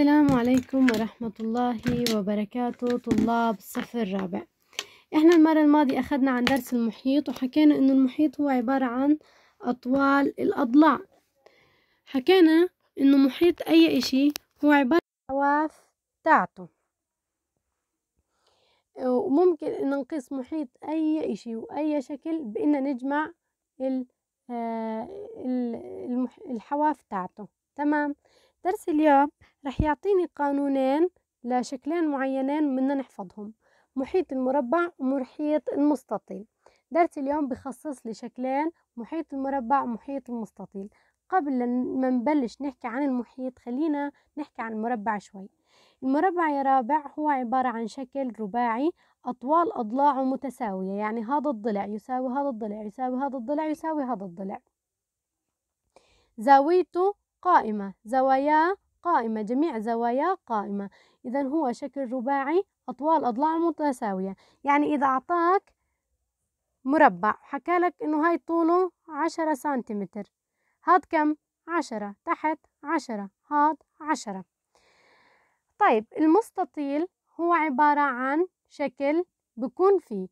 السلام عليكم ورحمة الله وبركاته طلاب الصف الرابع احنا المرة الماضية اخذنا عن درس المحيط وحكينا انه المحيط هو عبارة عن اطوال الاضلاع حكينا انه محيط اي اشي هو عبارة عن حواف تاعته وممكن ان نقيس محيط اي اشي واي شكل بان نجمع آه، الحواف تاعته تمام درس اليوم رح يعطيني قانونين لشكلين معينين بدنا نحفظهم محيط المربع ومحيط المستطيل درس اليوم بخصص لي شكلين محيط المربع ومحيط المستطيل قبل ما نبلش نحكي عن المحيط خلينا نحكي عن المربع شوي المربع يا رابع هو عبارة عن شكل رباعي أطوال أضلاعه متساوية يعني هذا الضلع يساوي هذا الضلع يساوي هذا الضلع يساوي هذا الضلع زاويته قائمة زوايا قائمة جميع زوايا قائمة إذا هو شكل رباعي أطوال أضلاع متساوية يعني إذا أعطاك مربع حكى لك إنه هاي طوله عشرة سنتيمتر هاد كم عشرة تحت عشرة هاد عشرة طيب المستطيل هو عبارة عن شكل بكون فيه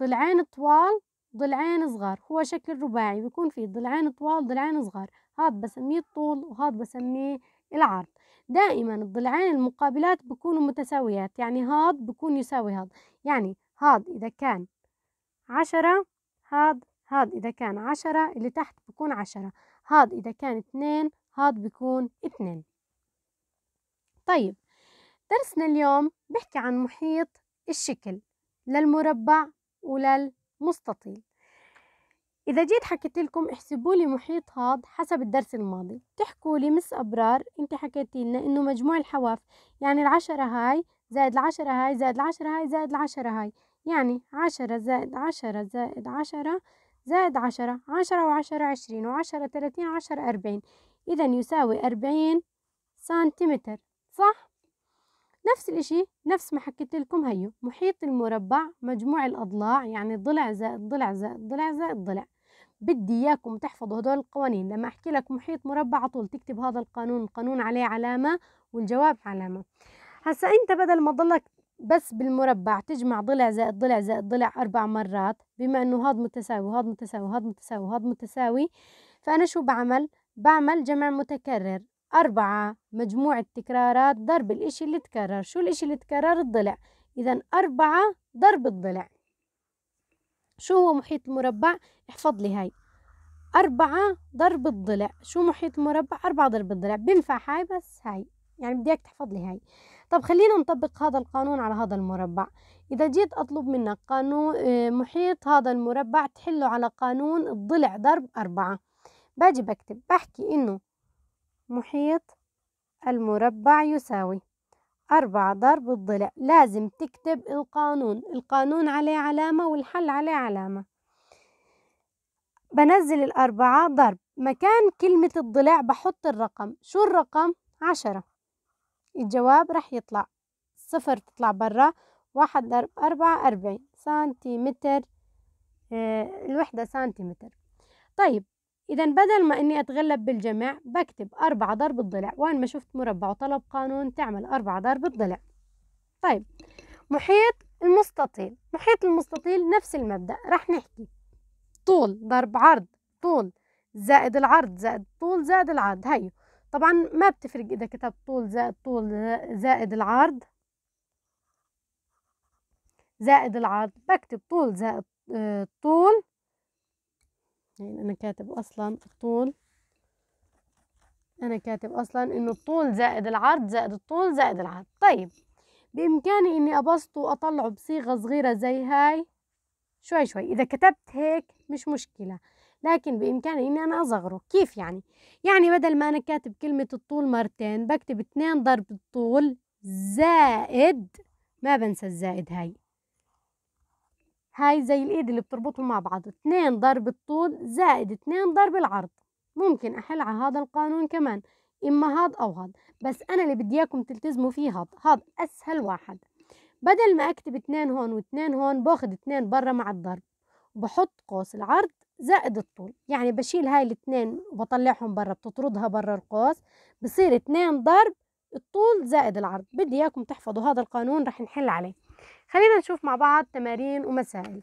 ضلعين طوال ضلعين صغار هو شكل رباعي بيكون فيه ضلعين طوال ضلعين صغار هاد بسميه الطول وهاد بسميه العرض دائما الضلعين المقابلات بيكونوا متساويات يعني هاد بيكون يساوي هاد يعني هاد إذا كان عشرة هاد هاد إذا كان عشرة اللي تحت بيكون عشرة هاد إذا كان اثنين هاد بيكون اثنين طيب درسنا اليوم بيحكي عن محيط الشكل للمربع ولل مستطيل إذا جيت حكيت لكم احسبوا لي محيط هاد حسب الدرس الماضي تحكوا لي مس أبرار أنت حكيتي لنا إنه مجموع الحواف يعني العشرة هاي زائد العشرة هاي زائد العشرة هاي زائد العشرة هاي يعني عشرة زائد عشرة زائد عشرة زائد عشرة عشرة وعشرة عشرين وعشرة ثلاثين عشرة أربعين إذا يساوي أربعين سنتيمتر صح؟ نفس الإشي نفس ما حكيت لكم هيو محيط المربع مجموع الأضلاع يعني ضلع زائد ضلع زائد ضلع زائد ضلع بدي إياكم تحفظوا هدول القوانين لما أحكي لك محيط مربع على طول تكتب هذا القانون القانون عليه علامة والجواب علامة هسا أنت بدل ما ضلك بس بالمربع تجمع ضلع زائد ضلع زائد ضلع أربع مرات بما أنه هذا متساوي وهذا متساوي وهذا متساوي وهذا متساوي فأنا شو بعمل؟ بعمل جمع متكرر أربعة مجموع التكرارات ضرب الإشي اللي تكرر شو الإشي اللي تكرر الضلع إذا أربعة ضرب الضلع شو هو محيط المربع احفظ لي هاي أربعة ضرب الضلع شو محيط المربع أربعة ضرب الضلع بنفع هاي بس هاي يعني بدي اياك تحفظ لي هاي طب خلينا نطبق هذا القانون على هذا المربع إذا جيت أطلب منك قانون آه، محيط هذا المربع تحله على قانون الضلع ضرب أربعة باجي بكتب بحكي إنه محيط المربع يساوي أربعة ضرب الضلع لازم تكتب القانون القانون عليه علامة والحل عليه علامة بنزل الأربعة ضرب مكان كلمة الضلع بحط الرقم شو الرقم؟ عشرة الجواب رح يطلع صفر تطلع برا واحد ضرب أربعة أربعين سنتيمتر آه، الوحدة سنتيمتر طيب إذا بدل ما إني أتغلب بالجمع بكتب أربعة ضرب الضلع وين ما شفت مربع وطلب قانون تعمل أربعة ضرب الضلع طيب محيط المستطيل محيط المستطيل نفس المبدأ راح نحكي طول ضرب عرض طول زائد العرض زائد طول زائد العرض هيو طبعا ما بتفرق إذا كتبت طول زائد طول زائد العرض زائد العرض بكتب طول زائد آه، طول يعني أنا كاتب أصلا الطول أنا كاتب أصلا إنه الطول زائد العرض زائد الطول زائد العرض طيب بإمكاني إني أبسطه وأطلعه بصيغة صغيرة زي هاي شوي شوي إذا كتبت هيك مش مشكلة لكن بإمكاني إني أنا أصغره كيف يعني؟ يعني بدل ما أنا كاتب كلمة الطول مرتين بكتب 2 ضرب الطول زائد ما بنسى الزائد هاي هاي زي الايد اللي بتربطهم مع بعض اتنين ضرب الطول زائد اتنين ضرب العرض ممكن احل على هذا القانون كمان اما هاد او هاد بس انا اللي بدي اياكم تلتزموا فيه هاد هاد اسهل واحد بدل ما اكتب اتنين هون واثنين هون باخذ اتنين برا مع الضرب وبحط قوس العرض زائد الطول يعني بشيل هاي الاتنين وبطلعهم برا بتطردها برا القوس بصير اتنين ضرب الطول زائد العرض بدي اياكم تحفظوا هذا القانون رح نحل عليه خلينا نشوف مع بعض تمارين ومسائل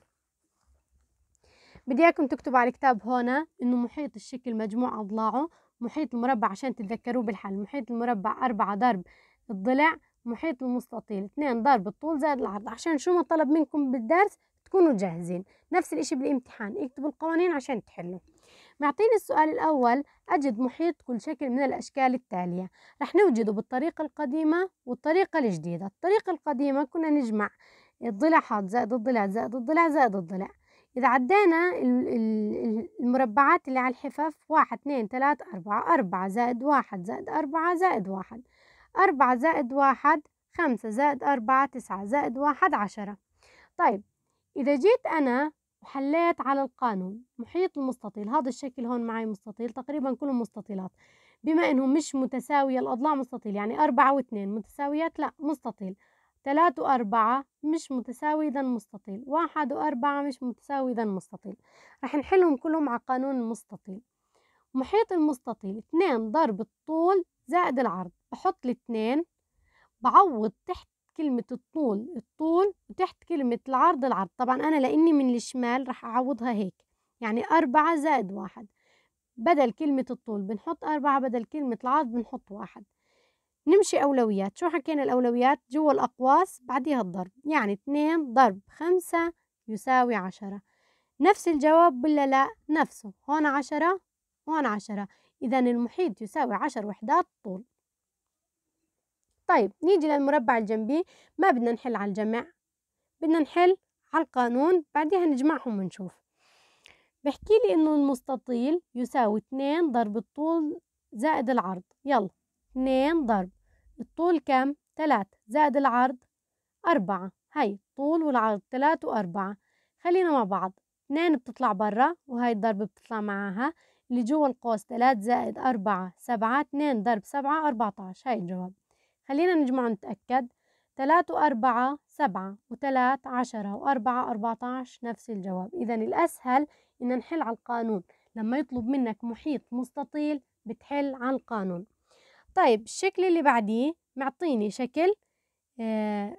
بدي اياكم تكتبوا على الكتاب هنا انه محيط الشكل مجموع اضلاعه محيط المربع عشان تتذكروه بالحل محيط المربع أربعة ضرب الضلع محيط المستطيل اثنين ضرب الطول زائد العرض عشان شو ما طلب منكم بالدرس تكونوا جاهزين نفس الاشي بالامتحان اكتبوا القوانين عشان تحلوا معطيني السؤال الأول أجد محيط كل شكل من الأشكال التالية رح نوجده بالطريقة القديمة والطريقة الجديدة الطريقة القديمة كنا نجمع الضلع حاد زائد الضلع زائد الضلع زائد الضلع إذا عدينا المربعات اللي على الحفاف واحد اثنين ثلاث أربعة أربعة زائد واحد زائد أربعة زائد واحد أربعة زائد واحد خمسة زائد أربعة تسعة زائد واحد عشرة طيب إذا جيت أنا وحليت على القانون محيط المستطيل هذا الشكل هون معي مستطيل تقريبا كلهم مستطيلات بما انهم مش متساوية الاضلاع مستطيل يعني أربعة واثنين متساويات لا مستطيل ثلاثة وأربعة مش متساوي إذا مستطيل واحد وأربعة مش متساوي إذا مستطيل رح نحلهم كلهم على قانون المستطيل محيط المستطيل اثنين ضرب الطول زائد العرض بحط الاثنين بعوض تحت كلمة الطول الطول وتحت كلمة العرض العرض طبعا أنا لأني من الشمال راح أعوضها هيك يعني أربعة زائد واحد بدل كلمة الطول بنحط أربعة بدل كلمة العرض بنحط واحد نمشي أولويات شو حكينا الأولويات جوا الأقواس بعديها الضرب يعني اتنين ضرب خمسة يساوي عشرة نفس الجواب ولا لا نفسه هون عشرة هون عشرة إذا المحيط يساوي عشر وحدات طول طيب نيجي للمربع الجنبي ما بدنا نحل على الجمع بدنا نحل على القانون بعدها نجمعهم ونشوف بحكي لي انه المستطيل يساوي 2 ضرب الطول زائد العرض يلا 2 ضرب الطول كم 3 زائد العرض 4 هاي الطول والعرض 3 و4 خلينا مع بعض 2 بتطلع برا وهي الضرب بتطلع معاها اللي جوا القوس 3 زائد 4 7 2 ضرب 7 14 هاي الجواب خلينا نجمع ونتأكد تلاتة وأربعة سبعة وتلات عشرة وأربعة أربعتاش نفس الجواب إذا الأسهل إن نحل على القانون لما يطلب منك محيط مستطيل بتحل على القانون طيب الشكل اللي بعديه معطيني شكل آه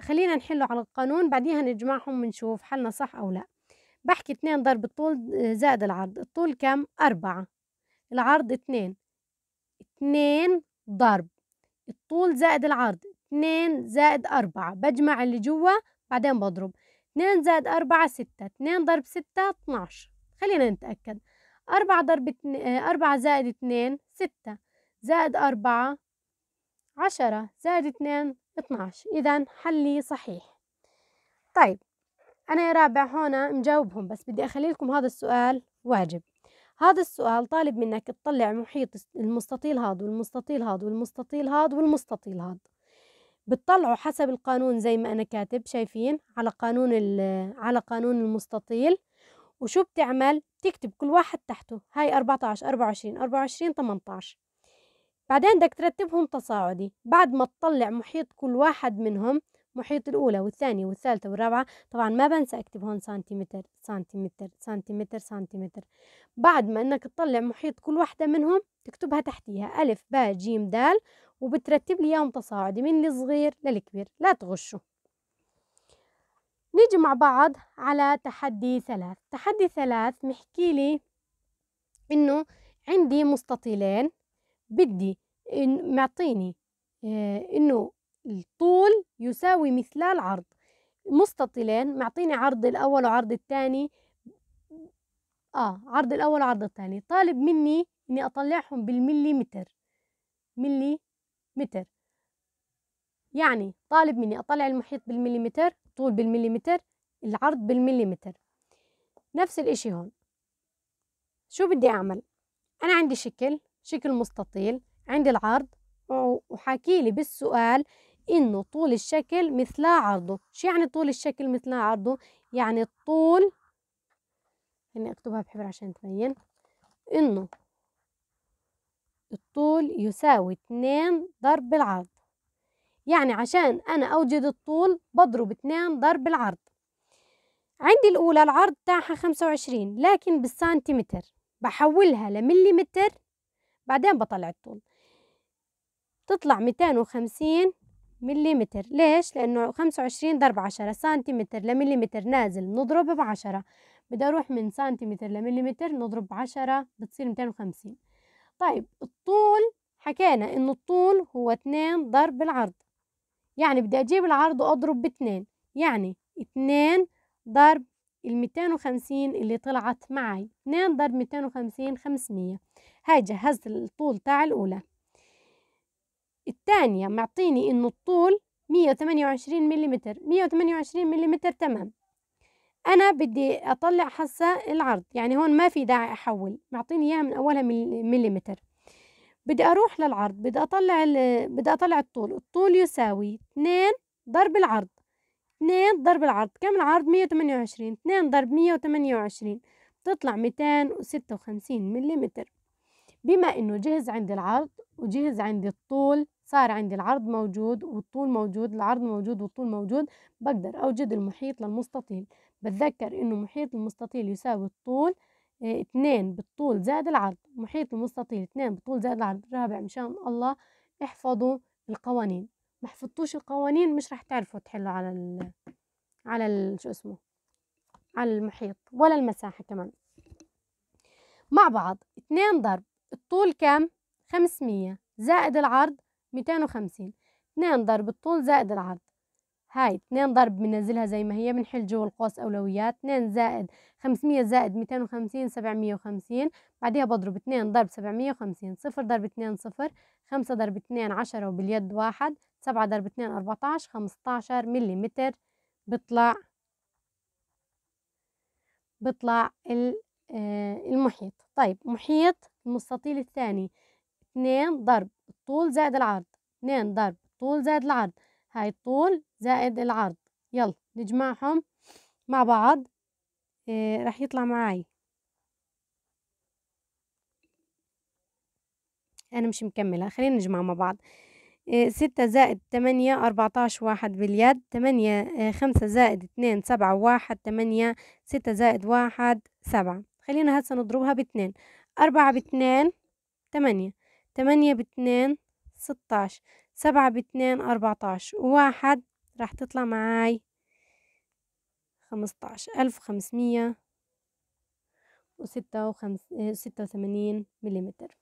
خلينا نحله على القانون بعديها نجمعهم ونشوف حلنا صح أو لا بحكي اتنين ضرب الطول آه، زائد العرض الطول كم؟ أربعة العرض اتنين اتنين ضرب الطول زائد العرض اتنين زائد أربعة بجمع اللي جوا بعدين بضرب اتنين زائد أربعة ستة اتنين ضرب ستة اتناش خلينا نتأكد أربعة ضرب اتن... آه، أربعة زائد اتنين ستة زائد أربعة عشرة زائد اتنين اتناش إذا حلي صحيح طيب أنا يا رابع هون مجاوبهم بس بدي أخلي لكم هذا السؤال واجب هذا السؤال طالب منك تطلع محيط المستطيل هذا والمستطيل هذا والمستطيل هذا والمستطيل هذا بتطلعوا حسب القانون زي ما انا كاتب شايفين على قانون على قانون المستطيل وشو بتعمل بتكتب كل واحد تحته هاي 14 24 24 18 بعدين بدك ترتبهم تصاعدي بعد ما تطلع محيط كل واحد منهم محيط الأولى والثانية والثالثة والرابعة طبعا ما بنسى أكتب هون سنتيمتر سنتيمتر سنتيمتر سنتيمتر بعد ما أنك تطلع محيط كل واحدة منهم تكتبها تحتيها ألف باء جيم دال وبترتب لي إياهم تصاعدي من الصغير للكبير لا تغشوا نيجي مع بعض على تحدي ثلاث تحدي ثلاث محكي لي إنه عندي مستطيلين بدي إن معطيني آه، إنه الطول يساوي مثل العرض مستطيلين معطيني عرض الأول وعرض الثاني آه عرض الأول وعرض الثاني طالب مني إني أطلعهم بالمليمتر ملي متر يعني طالب مني أطلع المحيط بالمليمتر طول بالمليمتر العرض بالمليمتر نفس الإشي هون شو بدي أعمل أنا عندي شكل شكل مستطيل عندي العرض وحاكي لي بالسؤال إنه طول الشكل مثل عرضه شو يعني طول الشكل مثل عرضه؟ يعني الطول خليني أكتبها بحبر عشان تبين إنه الطول يساوي اتنين ضرب العرض يعني عشان أنا أوجد الطول بضرب اتنين ضرب العرض عندي الأولى العرض تاعها خمسة وعشرين لكن بالسنتيمتر بحولها لمليمتر بعدين بطلع الطول تطلع ميتين وخمسين مليمتر ليش؟ لأنه خمسة وعشرين ضرب عشرة سنتيمتر لمليمتر نازل نضرب بعشرة بدي أروح من سنتيمتر لمليمتر نضرب بعشرة بتصير ميتين وخمسين طيب الطول حكينا إنه الطول هو اتنين ضرب العرض يعني بدي أجيب العرض وأضرب باتنين يعني اتنين ضرب الميتين وخمسين اللي طلعت معي اتنين ضرب ميتين وخمسين خمسمية هاي جهزت الطول تاع الأولى الثانية معطيني إنه الطول 128 ملم 128 ملم تمام أنا بدي أطلع حصة العرض يعني هون ما في داعي أحول معطيني إياها من أولها ملم بدي أروح للعرض بدي أطلع بدي أطلع الطول الطول يساوي 2 ضرب العرض 2 ضرب العرض كم العرض 128 2 ضرب 128 بتطلع 256 ملم بما إنه جهز عندي العرض وجهز عندي الطول صار عندي العرض موجود والطول موجود العرض موجود والطول موجود بقدر أوجد المحيط للمستطيل بتذكر إنه محيط المستطيل يساوي الطول اتنين آه، بالطول زائد العرض محيط المستطيل اتنين بالطول زائد العرض رابع مشان الله احفظوا القوانين ما حفظتوش القوانين مش راح تعرفوا تحلوا على ال على ال شو اسمه على المحيط ولا المساحة كمان مع بعض اتنين ضرب الطول كم خمسمية زائد العرض ميتين وخمسين اتنين ضرب الطول زائد العرض هاي اتنين ضرب بننزلها زي ما هي بنحل جوا القوس أولويات اتنين زائد خمسمية زائد ميتين وخمسين سبعمية وخمسين بعديها بضرب اتنين ضرب سبعمية وخمسين صفر ضرب اتنين صفر خمسة ضرب اتنين عشرة وباليد واحد سبعة ضرب اتنين أربعتاش خمستاشر مليمتر بطلع بطلع آه، المحيط طيب محيط المستطيل الثاني اثنين ضرب الطول زائد العرض اثنين ضرب الطول زائد العرض هاي الطول زائد العرض يلا نجمعهم مع بعض إيه رح يطلع معي أنا مش مكملة خلينا نجمع مع بعض إيه ستة زائد تمانية أربعتاش واحد باليد تمانية إيه خمسة زائد اتنين سبعة واحد تمانية ستة زائد واحد سبعة خلينا هسه نضربها باتنين أربعة باتنين تمانية تمانية باتنين ستاش سبعة باتنين أربعتاش واحد راح تطلع معاي خمستاش ألف خمسمية وستة آه، وثمانين مليمتر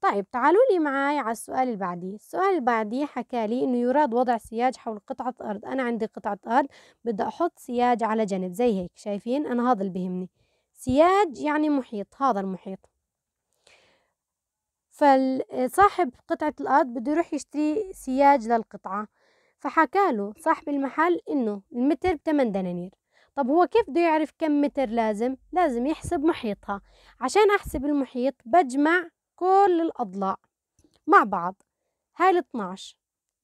طيب تعالوا لي معاي على السؤال اللي بعديه السؤال اللي بعديه حكى لي انه يراد وضع سياج حول قطعة ارض انا عندي قطعة ارض بدي احط سياج على جنب زي هيك شايفين انا هذا اللي بهمني سياج يعني محيط هذا المحيط فصاحب قطعة الأرض بده يروح يشتري سياج للقطعة فحكى له صاحب المحل إنه المتر بتمن دنانير طب هو كيف بده يعرف كم متر لازم؟ لازم يحسب محيطها عشان أحسب المحيط بجمع كل الأضلاع مع بعض هاي ال 12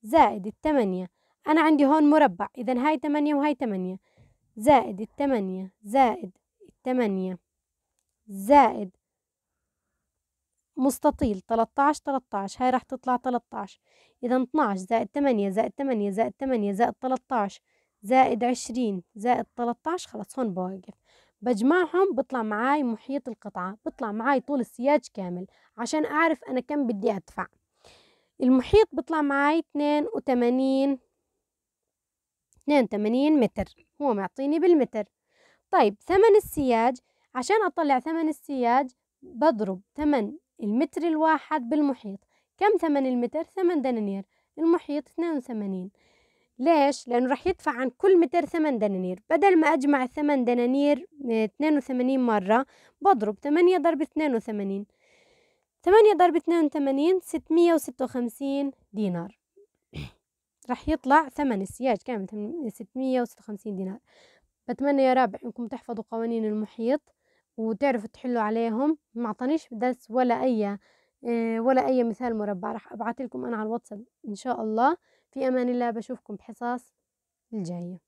زائد الثمانية أنا عندي هون مربع إذا هاي ثمانية وهاي ثمانية زائد الثمانية زائد الثمانية زائد مستطيل 13 13 هاي رح تطلع 13 إذا 12 زائد 8 زائد 8 زائد 8 زائد 13 زائد 20 زائد 13 خلص هون بوقف بجمعهم بطلع معاي محيط القطعة بطلع معاي طول السياج كامل عشان أعرف أنا كم بدي أدفع المحيط بطلع معاي 82 82 متر هو معطيني بالمتر طيب ثمن السياج عشان أطلع ثمن السياج بضرب ثمن المتر الواحد بالمحيط كم ثمن المتر؟ ثمن دنانير المحيط 82 ليش؟ لأنه رح يدفع عن كل متر ثمن دنانير بدل ما أجمع 8 دنانير 82 آه، مرة بضرب 8 ضرب 82 8 ضرب 82 656 دينار رح يطلع ثمن السياج كامل 656 دينار بتمنى يا رابع انكم تحفظوا قوانين المحيط وتعرفوا تحلوا عليهم ما اعطانيش درس ولا أي آه، ولا أي مثال مربع راح أبعث لكم أنا على الواتساب إن شاء الله في أمان الله بشوفكم بحصص الجاية